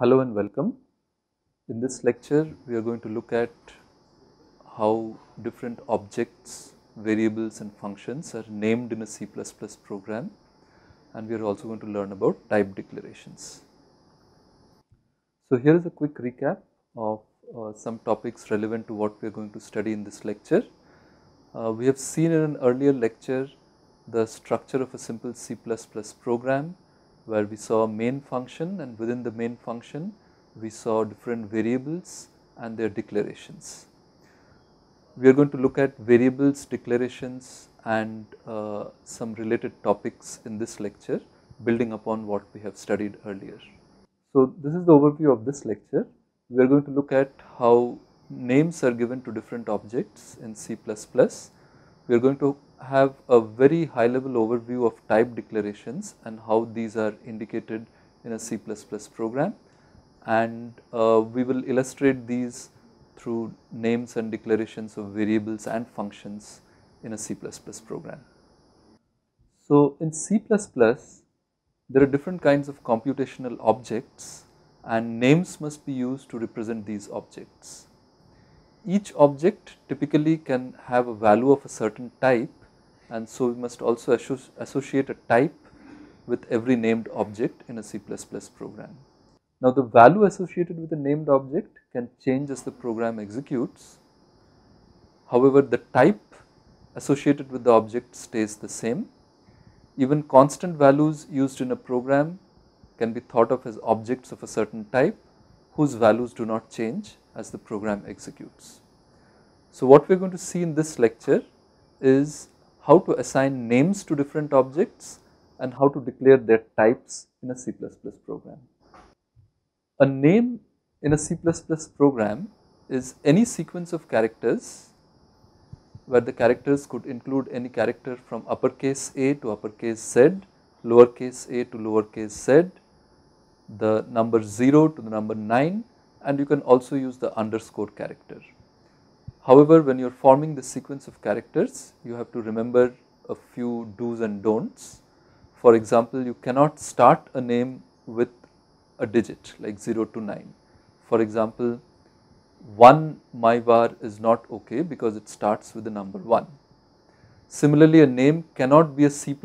Hello and welcome. In this lecture we are going to look at how different objects, variables and functions are named in a C++ program and we are also going to learn about type declarations. So here is a quick recap of uh, some topics relevant to what we are going to study in this lecture. Uh, we have seen in an earlier lecture the structure of a simple C++ program, where we saw main function and within the main function we saw different variables and their declarations. We are going to look at variables, declarations and uh, some related topics in this lecture building upon what we have studied earlier. So this is the overview of this lecture. We are going to look at how names are given to different objects in C++. We are going to have a very high level overview of type declarations and how these are indicated in a C++ program and uh, we will illustrate these through names and declarations of variables and functions in a C++ program. So in C++ there are different kinds of computational objects and names must be used to represent these objects. Each object typically can have a value of a certain type and so we must also associate a type with every named object in a C++ program. Now the value associated with a named object can change as the program executes. However, the type associated with the object stays the same. Even constant values used in a program can be thought of as objects of a certain type whose values do not change as the program executes. So what we are going to see in this lecture is how to assign names to different objects and how to declare their types in a C++ program. A name in a C++ program is any sequence of characters where the characters could include any character from uppercase a to uppercase z, lowercase a to lowercase z, the number 0 to the number 9 and you can also use the underscore character. However, when you are forming the sequence of characters, you have to remember a few do's and don'ts. For example, you cannot start a name with a digit like 0 to 9. For example, 1 myvar is not okay because it starts with the number 1. Similarly, a name cannot be a C++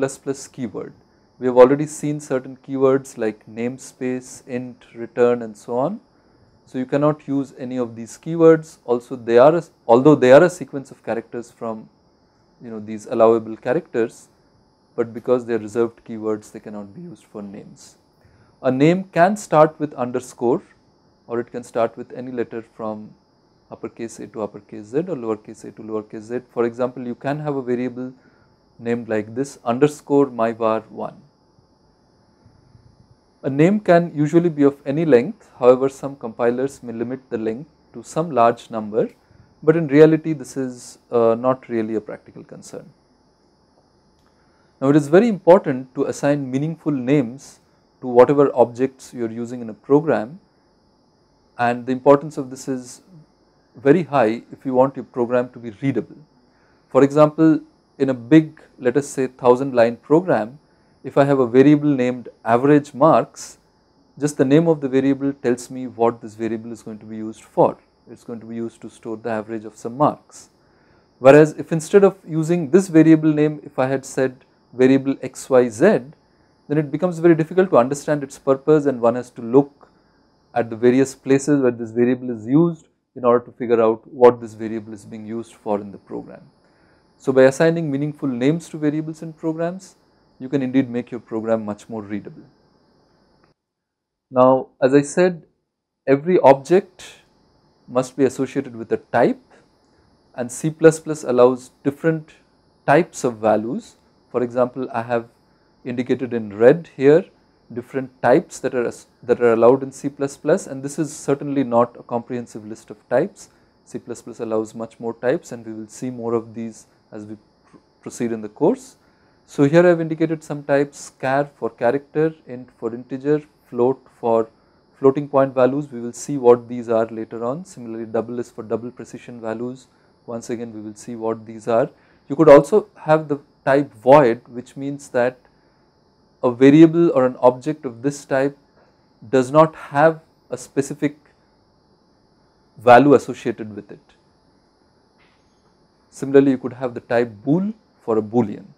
keyword. We have already seen certain keywords like namespace, int, return and so on so you cannot use any of these keywords also they are a, although they are a sequence of characters from you know these allowable characters but because they are reserved keywords they cannot be used for names. A name can start with underscore or it can start with any letter from uppercase a to uppercase z or lowercase a to lowercase z. For example, you can have a variable named like this underscore myvar 1 a name can usually be of any length, however some compilers may limit the length to some large number, but in reality this is uh, not really a practical concern. Now it is very important to assign meaningful names to whatever objects you are using in a program and the importance of this is very high if you want your program to be readable. For example, in a big let us say 1000 line program, if I have a variable named average marks, just the name of the variable tells me what this variable is going to be used for. It is going to be used to store the average of some marks. Whereas if instead of using this variable name, if I had said variable xyz, then it becomes very difficult to understand its purpose and one has to look at the various places where this variable is used in order to figure out what this variable is being used for in the program. So by assigning meaningful names to variables in programs, you can indeed make your program much more readable. Now as I said every object must be associated with a type and C++ allows different types of values. For example, I have indicated in red here different types that are that are allowed in C++ and this is certainly not a comprehensive list of types. C++ allows much more types and we will see more of these as we pr proceed in the course. So here I have indicated some types char for character, int for integer, float for floating point values. We will see what these are later on. Similarly, double is for double precision values. Once again, we will see what these are. You could also have the type void, which means that a variable or an object of this type does not have a specific value associated with it. Similarly, you could have the type bool for a boolean.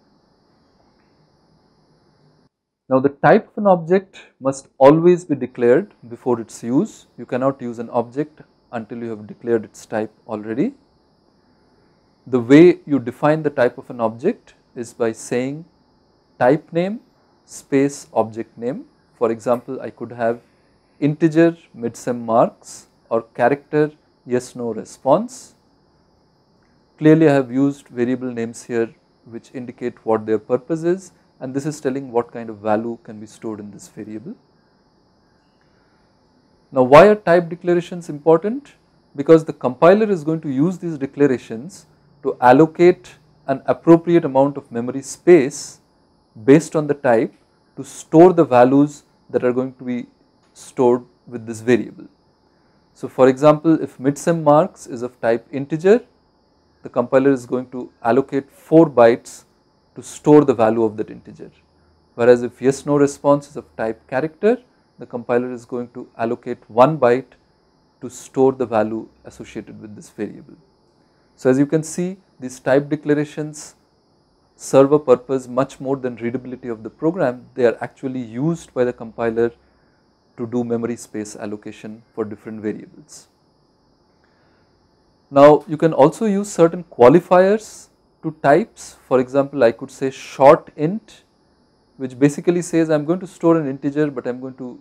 Now the type of an object must always be declared before its use. You cannot use an object until you have declared its type already. The way you define the type of an object is by saying type name space object name. For example, I could have integer midsum marks or character yes no response. Clearly I have used variable names here which indicate what their purpose is and this is telling what kind of value can be stored in this variable. Now why are type declarations important? Because the compiler is going to use these declarations to allocate an appropriate amount of memory space based on the type to store the values that are going to be stored with this variable. So for example, if midsum marks is of type integer, the compiler is going to allocate 4 bytes to store the value of that integer. Whereas if yes no response is of type character, the compiler is going to allocate one byte to store the value associated with this variable. So as you can see these type declarations serve a purpose much more than readability of the program, they are actually used by the compiler to do memory space allocation for different variables. Now you can also use certain qualifiers to types. For example, I could say short int which basically says I am going to store an integer but I am going to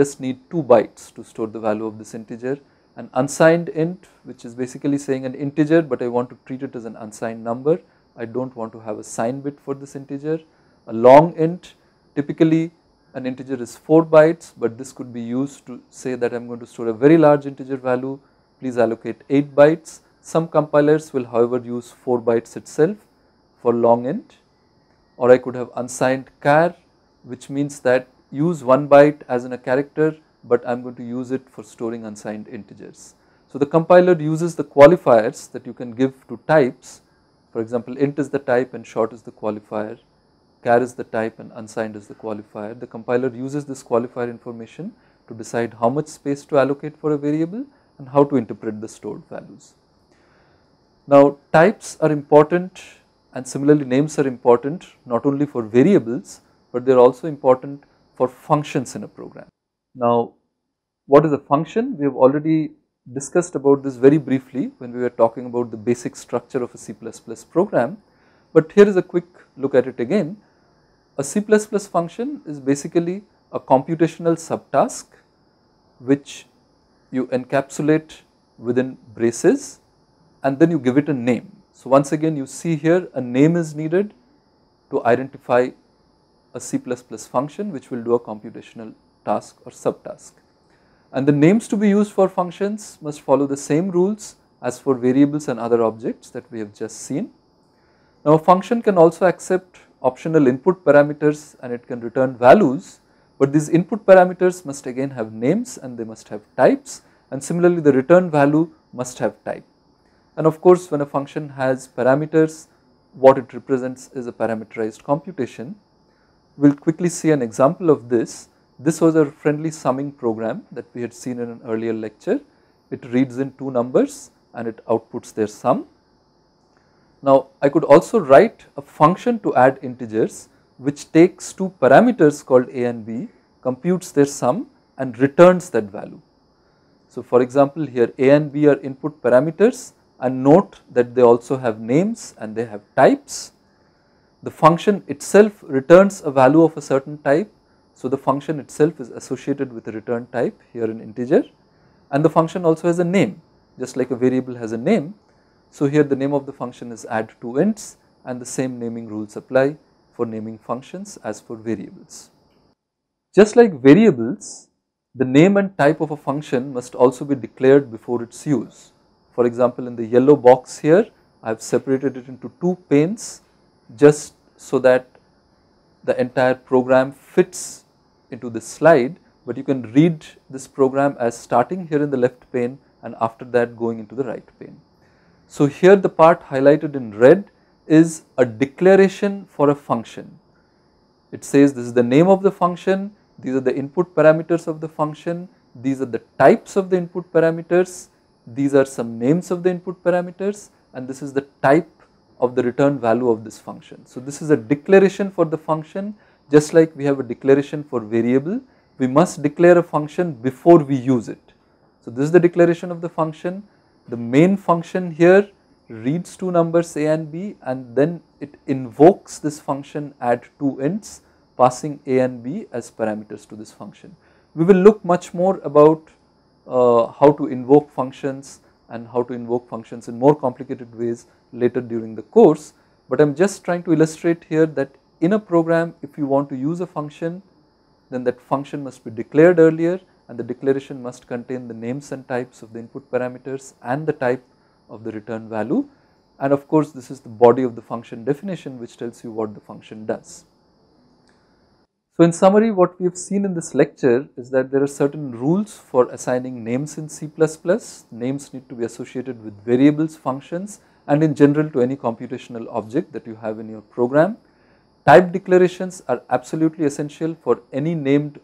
just need 2 bytes to store the value of this integer. An unsigned int which is basically saying an integer but I want to treat it as an unsigned number. I do not want to have a sign bit for this integer. A long int typically an integer is 4 bytes but this could be used to say that I am going to store a very large integer value please allocate 8 bytes some compilers will however use 4 bytes itself for long int or I could have unsigned char which means that use 1 byte as in a character but I am going to use it for storing unsigned integers. So the compiler uses the qualifiers that you can give to types for example int is the type and short is the qualifier, char is the type and unsigned is the qualifier. The compiler uses this qualifier information to decide how much space to allocate for a variable and how to interpret the stored values. Now types are important and similarly names are important not only for variables but they are also important for functions in a program. Now what is a function? We have already discussed about this very briefly when we were talking about the basic structure of a C++ program but here is a quick look at it again. A C++ function is basically a computational subtask which you encapsulate within braces and then you give it a name. So once again you see here a name is needed to identify a C++ function which will do a computational task or subtask. And the names to be used for functions must follow the same rules as for variables and other objects that we have just seen. Now a function can also accept optional input parameters and it can return values but these input parameters must again have names and they must have types and similarly the return value must have type. And of course, when a function has parameters, what it represents is a parameterized computation. We will quickly see an example of this. This was a friendly summing program that we had seen in an earlier lecture. It reads in two numbers and it outputs their sum. Now, I could also write a function to add integers which takes two parameters called a and b, computes their sum and returns that value. So, for example, here a and b are input parameters and note that they also have names and they have types. The function itself returns a value of a certain type. So, the function itself is associated with a return type here an integer and the function also has a name just like a variable has a name. So, here the name of the function is add two ints and the same naming rules apply for naming functions as for variables. Just like variables, the name and type of a function must also be declared before its use. For example, in the yellow box here, I have separated it into two panes just so that the entire program fits into this slide, but you can read this program as starting here in the left pane and after that going into the right pane. So here the part highlighted in red is a declaration for a function. It says this is the name of the function, these are the input parameters of the function, these are the types of the input parameters these are some names of the input parameters and this is the type of the return value of this function. So this is a declaration for the function just like we have a declaration for variable we must declare a function before we use it. So this is the declaration of the function the main function here reads two numbers a and b and then it invokes this function at two ends passing a and b as parameters to this function. We will look much more about uh, how to invoke functions and how to invoke functions in more complicated ways later during the course. But I am just trying to illustrate here that in a program if you want to use a function then that function must be declared earlier and the declaration must contain the names and types of the input parameters and the type of the return value and of course this is the body of the function definition which tells you what the function does. So, in summary what we have seen in this lecture is that there are certain rules for assigning names in C++, names need to be associated with variables, functions and in general to any computational object that you have in your program. Type declarations are absolutely essential for any named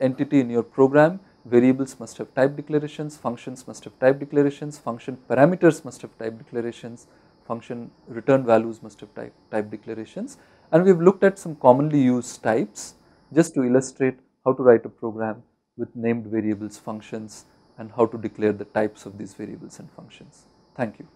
entity in your program, variables must have type declarations, functions must have type declarations, function parameters must have type declarations, function return values must have type, type declarations and we have looked at some commonly used types just to illustrate how to write a program with named variables functions and how to declare the types of these variables and functions. Thank you.